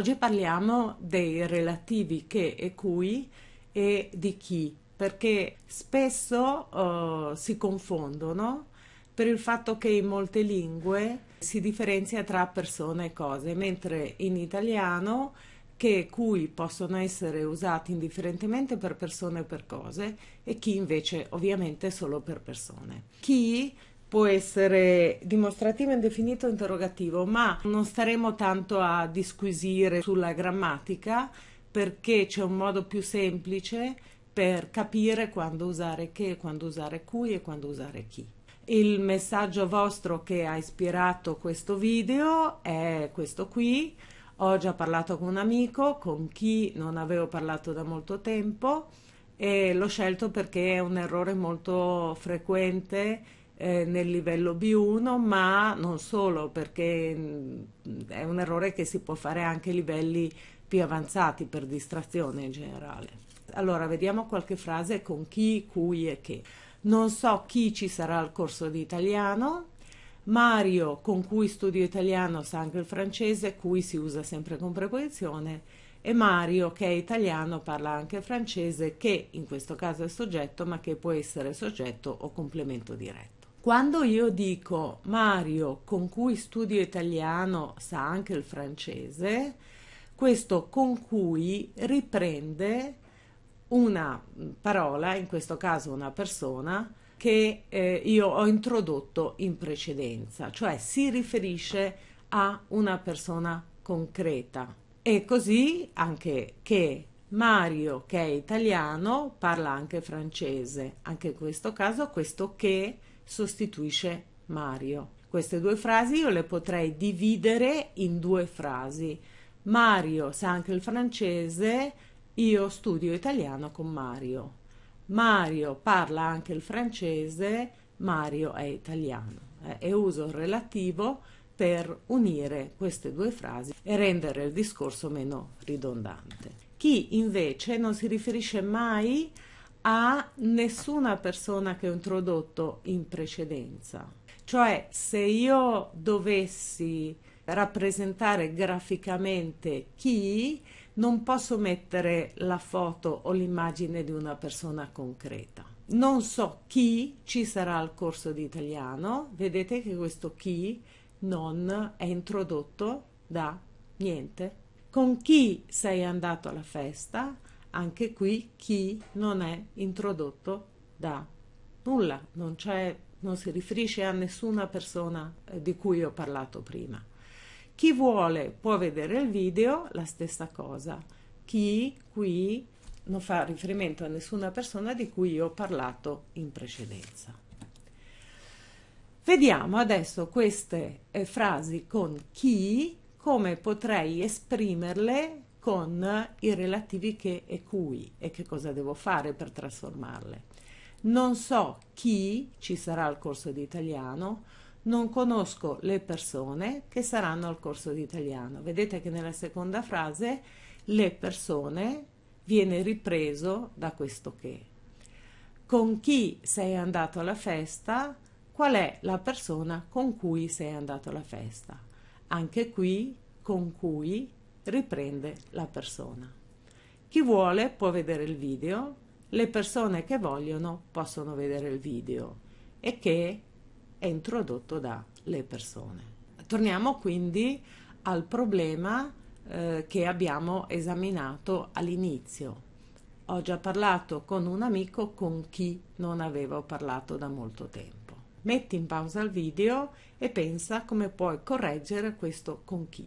Oggi parliamo dei relativi che e cui e di chi, perché spesso eh, si confondono per il fatto che in molte lingue si differenzia tra persone e cose, mentre in italiano che e cui possono essere usati indifferentemente per persone o per cose e chi invece ovviamente solo per persone. Chi può essere dimostrativo, indefinito, o interrogativo, ma non staremo tanto a disquisire sulla grammatica perché c'è un modo più semplice per capire quando usare che, quando usare cui e quando usare chi. Il messaggio vostro che ha ispirato questo video è questo qui. Ho già parlato con un amico, con chi non avevo parlato da molto tempo e l'ho scelto perché è un errore molto frequente eh, nel livello B1, ma non solo, perché mm, è un errore che si può fare anche a livelli più avanzati per distrazione in generale. Allora, vediamo qualche frase con chi, cui e che. Non so chi ci sarà al corso di italiano. Mario, con cui studio italiano, sa anche il francese, cui si usa sempre con preposizione. E Mario, che è italiano, parla anche francese, che in questo caso è soggetto, ma che può essere soggetto o complemento diretto. Quando io dico Mario con cui studio italiano sa anche il francese, questo con cui riprende una parola, in questo caso una persona, che eh, io ho introdotto in precedenza, cioè si riferisce a una persona concreta. E così anche che Mario, che è italiano, parla anche francese. Anche in questo caso questo che sostituisce Mario. Queste due frasi io le potrei dividere in due frasi. Mario sa anche il francese, io studio italiano con Mario. Mario parla anche il francese, Mario è italiano. Eh, e uso il relativo per unire queste due frasi e rendere il discorso meno ridondante. Chi invece non si riferisce mai a a nessuna persona che ho introdotto in precedenza. Cioè, se io dovessi rappresentare graficamente chi, non posso mettere la foto o l'immagine di una persona concreta. Non so chi ci sarà al corso di italiano, vedete che questo chi non è introdotto da niente. Con chi sei andato alla festa? anche qui chi non è introdotto da nulla, non, non si riferisce a nessuna persona eh, di cui ho parlato prima. Chi vuole può vedere il video, la stessa cosa. Chi qui non fa riferimento a nessuna persona di cui ho parlato in precedenza. Vediamo adesso queste eh, frasi con chi, come potrei esprimerle con i relativi che e cui e che cosa devo fare per trasformarle. Non so chi ci sarà al corso di italiano, non conosco le persone che saranno al corso di italiano. Vedete che nella seconda frase le persone viene ripreso da questo che. Con chi sei andato alla festa? Qual è la persona con cui sei andato alla festa? Anche qui con cui riprende la persona. Chi vuole può vedere il video, le persone che vogliono possono vedere il video e che è introdotto dalle persone. Torniamo quindi al problema eh, che abbiamo esaminato all'inizio. Ho già parlato con un amico con chi non avevo parlato da molto tempo. Metti in pausa il video e pensa come puoi correggere questo con chi.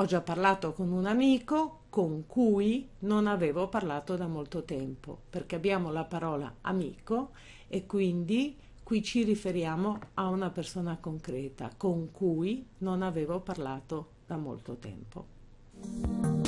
ho già parlato con un amico con cui non avevo parlato da molto tempo, perché abbiamo la parola amico e quindi qui ci riferiamo a una persona concreta con cui non avevo parlato da molto tempo.